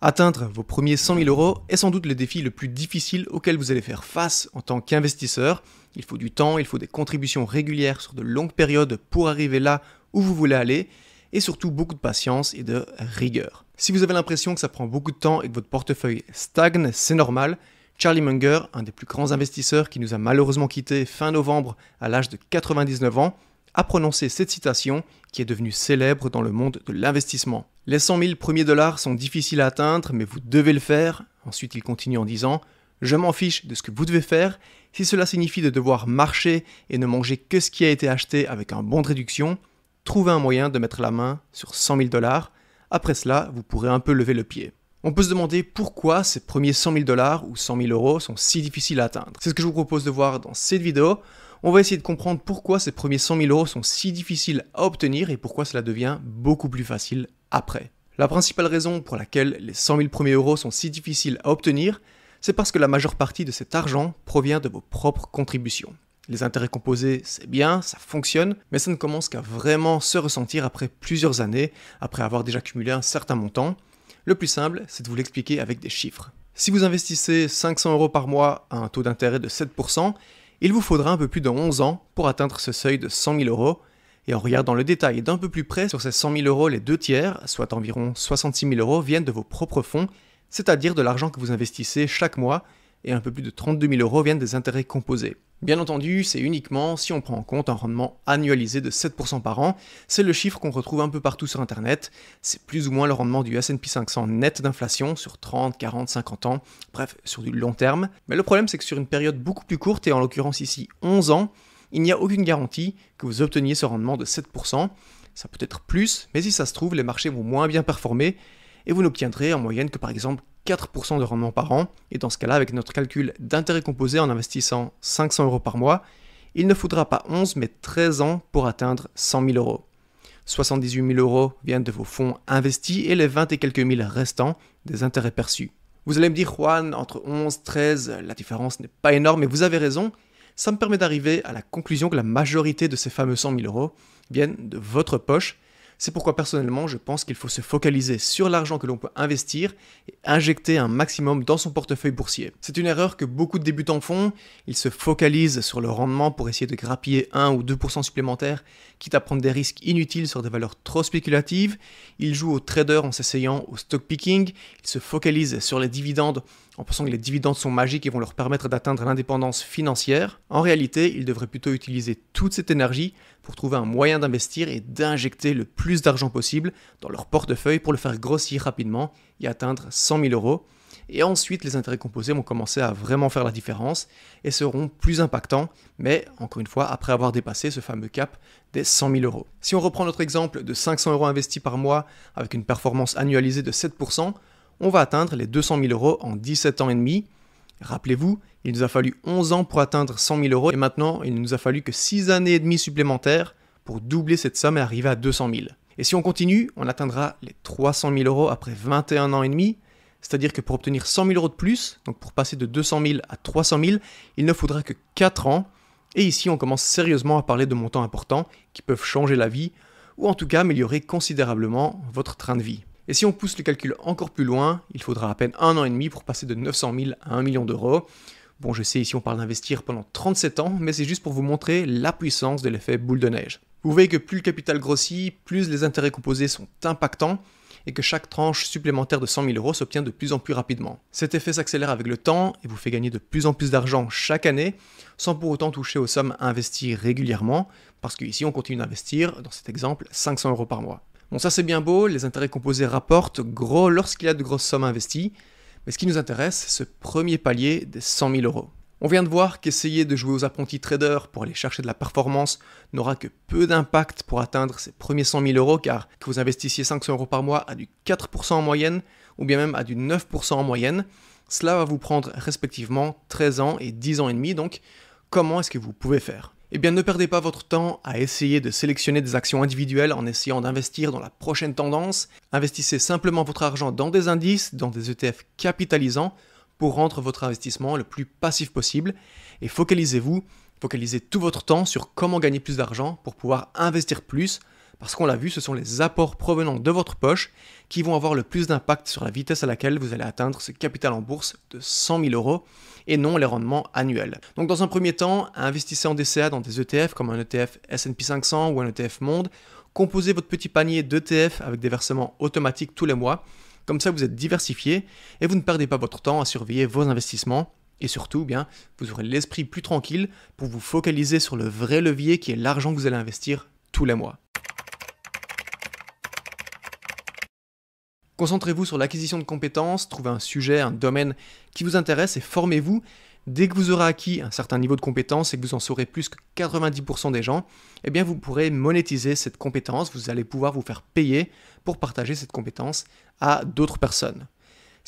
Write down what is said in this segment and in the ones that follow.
Atteindre vos premiers 100 000 euros est sans doute le défi le plus difficile auquel vous allez faire face en tant qu'investisseur. Il faut du temps, il faut des contributions régulières sur de longues périodes pour arriver là où vous voulez aller et surtout beaucoup de patience et de rigueur. Si vous avez l'impression que ça prend beaucoup de temps et que votre portefeuille stagne, c'est normal. Charlie Munger, un des plus grands investisseurs qui nous a malheureusement quittés fin novembre à l'âge de 99 ans, a prononcé cette citation qui est devenue célèbre dans le monde de l'investissement. Les 100 000 premiers dollars sont difficiles à atteindre, mais vous devez le faire. Ensuite, il continue en disant Je m'en fiche de ce que vous devez faire. Si cela signifie de devoir marcher et ne manger que ce qui a été acheté avec un bon de réduction, trouvez un moyen de mettre la main sur 100 000 dollars. Après cela, vous pourrez un peu lever le pied. On peut se demander pourquoi ces premiers 100 000 dollars ou 100 000 euros sont si difficiles à atteindre. C'est ce que je vous propose de voir dans cette vidéo. On va essayer de comprendre pourquoi ces premiers 100 000 euros sont si difficiles à obtenir et pourquoi cela devient beaucoup plus facile après. La principale raison pour laquelle les 100 000 premiers euros sont si difficiles à obtenir, c'est parce que la majeure partie de cet argent provient de vos propres contributions. Les intérêts composés, c'est bien, ça fonctionne, mais ça ne commence qu'à vraiment se ressentir après plusieurs années, après avoir déjà cumulé un certain montant. Le plus simple, c'est de vous l'expliquer avec des chiffres. Si vous investissez 500 euros par mois à un taux d'intérêt de 7%, il vous faudra un peu plus de 11 ans pour atteindre ce seuil de 100 000 euros, et en regardant le détail d'un peu plus près, sur ces 100 000 euros, les deux tiers, soit environ 66 000 euros, viennent de vos propres fonds, c'est-à-dire de l'argent que vous investissez chaque mois, et un peu plus de 32 000 euros viennent des intérêts composés. Bien entendu, c'est uniquement si on prend en compte un rendement annualisé de 7% par an, c'est le chiffre qu'on retrouve un peu partout sur Internet, c'est plus ou moins le rendement du SP 500 net d'inflation sur 30, 40, 50 ans, bref, sur du long terme. Mais le problème c'est que sur une période beaucoup plus courte, et en l'occurrence ici 11 ans, il n'y a aucune garantie que vous obteniez ce rendement de 7%. Ça peut être plus, mais si ça se trouve, les marchés vont moins bien performer et vous n'obtiendrez en moyenne que par exemple 4% de rendement par an. Et dans ce cas-là, avec notre calcul d'intérêt composé en investissant 500 euros par mois, il ne faudra pas 11 mais 13 ans pour atteindre 100 000 euros. 78 000 euros viennent de vos fonds investis et les 20 et quelques mille restants des intérêts perçus. Vous allez me dire, Juan, entre 11, 13, la différence n'est pas énorme, mais vous avez raison, ça me permet d'arriver à la conclusion que la majorité de ces fameux 100 000 euros viennent de votre poche. C'est pourquoi personnellement, je pense qu'il faut se focaliser sur l'argent que l'on peut investir et injecter un maximum dans son portefeuille boursier. C'est une erreur que beaucoup de débutants font, ils se focalisent sur le rendement pour essayer de grappiller 1 ou 2% supplémentaires, quitte à prendre des risques inutiles sur des valeurs trop spéculatives, ils jouent au trader en s'essayant au stock picking, ils se focalisent sur les dividendes en pensant que les dividendes sont magiques et vont leur permettre d'atteindre l'indépendance financière, en réalité, ils devraient plutôt utiliser toute cette énergie pour trouver un moyen d'investir et d'injecter le plus d'argent possible dans leur portefeuille pour le faire grossir rapidement et atteindre 100 000 euros. Et ensuite, les intérêts composés vont commencer à vraiment faire la différence et seront plus impactants, mais encore une fois, après avoir dépassé ce fameux cap des 100 000 euros. Si on reprend notre exemple de 500 euros investis par mois avec une performance annualisée de 7%, on va atteindre les 200 000 euros en 17 ans et demi. Rappelez-vous, il nous a fallu 11 ans pour atteindre 100 000 euros et maintenant il ne nous a fallu que 6 années et demie supplémentaires pour doubler cette somme et arriver à 200 000. Et si on continue, on atteindra les 300 000 euros après 21 ans et demi, c'est-à-dire que pour obtenir 100 000 euros de plus, donc pour passer de 200 000 à 300 000, il ne faudra que 4 ans. Et ici, on commence sérieusement à parler de montants importants qui peuvent changer la vie, ou en tout cas améliorer considérablement votre train de vie. Et si on pousse le calcul encore plus loin, il faudra à peine un an et demi pour passer de 900 000 à 1 million d'euros. Bon, je sais, ici on parle d'investir pendant 37 ans, mais c'est juste pour vous montrer la puissance de l'effet boule de neige. Vous voyez que plus le capital grossit, plus les intérêts composés sont impactants et que chaque tranche supplémentaire de 100 000 euros s'obtient de plus en plus rapidement. Cet effet s'accélère avec le temps et vous fait gagner de plus en plus d'argent chaque année sans pour autant toucher aux sommes investies régulièrement parce qu'ici on continue d'investir, dans cet exemple, 500 euros par mois. Bon, ça c'est bien beau, les intérêts composés rapportent gros lorsqu'il y a de grosses sommes investies, mais ce qui nous intéresse, c'est ce premier palier des 100 000 euros. On vient de voir qu'essayer de jouer aux apprentis traders pour aller chercher de la performance n'aura que peu d'impact pour atteindre ces premiers 100 000 euros, car que vous investissiez 500 euros par mois à du 4% en moyenne, ou bien même à du 9% en moyenne, cela va vous prendre respectivement 13 ans et 10 ans et demi, donc comment est-ce que vous pouvez faire eh bien ne perdez pas votre temps à essayer de sélectionner des actions individuelles en essayant d'investir dans la prochaine tendance. Investissez simplement votre argent dans des indices, dans des ETF capitalisants, pour rendre votre investissement le plus passif possible. Et focalisez-vous, focalisez tout votre temps sur comment gagner plus d'argent pour pouvoir investir plus parce qu'on l'a vu, ce sont les apports provenant de votre poche qui vont avoir le plus d'impact sur la vitesse à laquelle vous allez atteindre ce capital en bourse de 100 000 euros et non les rendements annuels. Donc dans un premier temps, investissez en DCA dans des ETF comme un ETF S&P 500 ou un ETF Monde. Composez votre petit panier d'ETF avec des versements automatiques tous les mois. Comme ça, vous êtes diversifié et vous ne perdez pas votre temps à surveiller vos investissements et surtout, bien, vous aurez l'esprit plus tranquille pour vous focaliser sur le vrai levier qui est l'argent que vous allez investir tous les mois. Concentrez-vous sur l'acquisition de compétences, trouvez un sujet, un domaine qui vous intéresse et formez-vous. Dès que vous aurez acquis un certain niveau de compétence et que vous en saurez plus que 90% des gens, eh bien vous pourrez monétiser cette compétence, vous allez pouvoir vous faire payer pour partager cette compétence à d'autres personnes.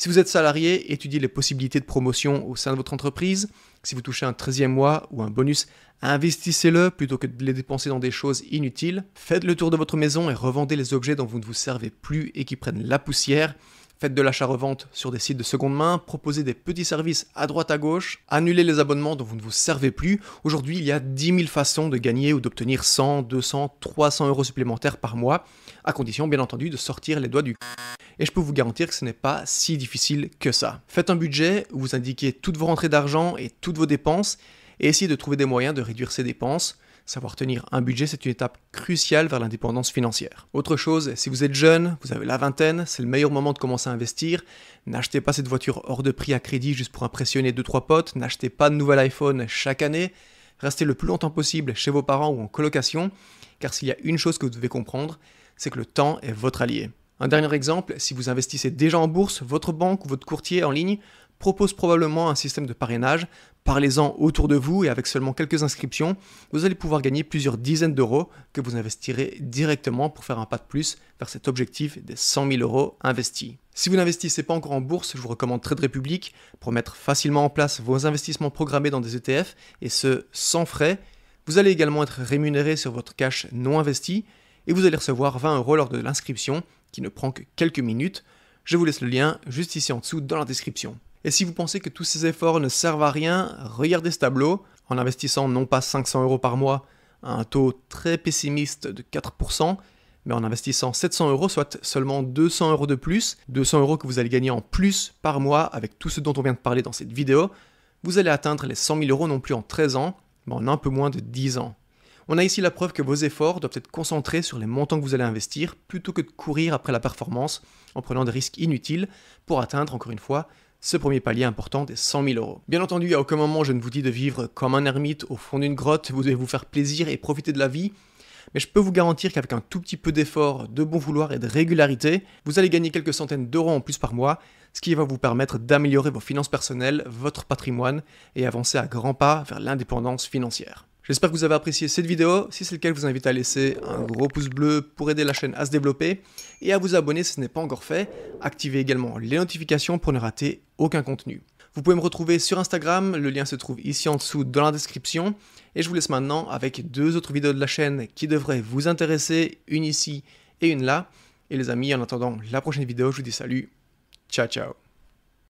Si vous êtes salarié, étudiez les possibilités de promotion au sein de votre entreprise. Si vous touchez un 13e mois ou un bonus, investissez-le plutôt que de les dépenser dans des choses inutiles. Faites le tour de votre maison et revendez les objets dont vous ne vous servez plus et qui prennent la poussière. Faites de l'achat-revente sur des sites de seconde main, proposez des petits services à droite à gauche, annulez les abonnements dont vous ne vous servez plus. Aujourd'hui, il y a 10 000 façons de gagner ou d'obtenir 100, 200, 300 euros supplémentaires par mois, à condition bien entendu de sortir les doigts du et je peux vous garantir que ce n'est pas si difficile que ça. Faites un budget, vous indiquez toutes vos rentrées d'argent et toutes vos dépenses, et essayez de trouver des moyens de réduire ces dépenses Savoir tenir un budget, c'est une étape cruciale vers l'indépendance financière. Autre chose, si vous êtes jeune, vous avez la vingtaine, c'est le meilleur moment de commencer à investir. N'achetez pas cette voiture hors de prix à crédit juste pour impressionner 2-3 potes, n'achetez pas de nouvel iPhone chaque année, restez le plus longtemps possible chez vos parents ou en colocation, car s'il y a une chose que vous devez comprendre, c'est que le temps est votre allié. Un dernier exemple, si vous investissez déjà en bourse, votre banque ou votre courtier en ligne propose probablement un système de parrainage. Parlez-en autour de vous et avec seulement quelques inscriptions, vous allez pouvoir gagner plusieurs dizaines d'euros que vous investirez directement pour faire un pas de plus vers cet objectif des 100 000 euros investis. Si vous n'investissez pas encore en bourse, je vous recommande Trade Republic pour mettre facilement en place vos investissements programmés dans des ETF et ce sans frais. Vous allez également être rémunéré sur votre cash non investi et vous allez recevoir 20 euros lors de l'inscription qui ne prend que quelques minutes. Je vous laisse le lien juste ici en dessous dans la description. Et si vous pensez que tous ces efforts ne servent à rien, regardez ce tableau. En investissant non pas 500 euros par mois à un taux très pessimiste de 4%, mais en investissant 700 euros, soit seulement 200 euros de plus, 200 euros que vous allez gagner en plus par mois avec tout ce dont on vient de parler dans cette vidéo, vous allez atteindre les 100 000 euros non plus en 13 ans, mais en un peu moins de 10 ans. On a ici la preuve que vos efforts doivent être concentrés sur les montants que vous allez investir plutôt que de courir après la performance en prenant des risques inutiles pour atteindre, encore une fois, ce premier palier important des 100 000 euros. Bien entendu, à aucun moment je ne vous dis de vivre comme un ermite au fond d'une grotte, vous devez vous faire plaisir et profiter de la vie, mais je peux vous garantir qu'avec un tout petit peu d'effort, de bon vouloir et de régularité, vous allez gagner quelques centaines d'euros en plus par mois, ce qui va vous permettre d'améliorer vos finances personnelles, votre patrimoine et avancer à grands pas vers l'indépendance financière. J'espère que vous avez apprécié cette vidéo. Si c'est le cas, je vous invite à laisser un gros pouce bleu pour aider la chaîne à se développer et à vous abonner si ce n'est pas encore fait. Activez également les notifications pour ne rater aucun contenu. Vous pouvez me retrouver sur Instagram, le lien se trouve ici en dessous dans la description. Et je vous laisse maintenant avec deux autres vidéos de la chaîne qui devraient vous intéresser, une ici et une là. Et les amis, en attendant la prochaine vidéo, je vous dis salut, ciao ciao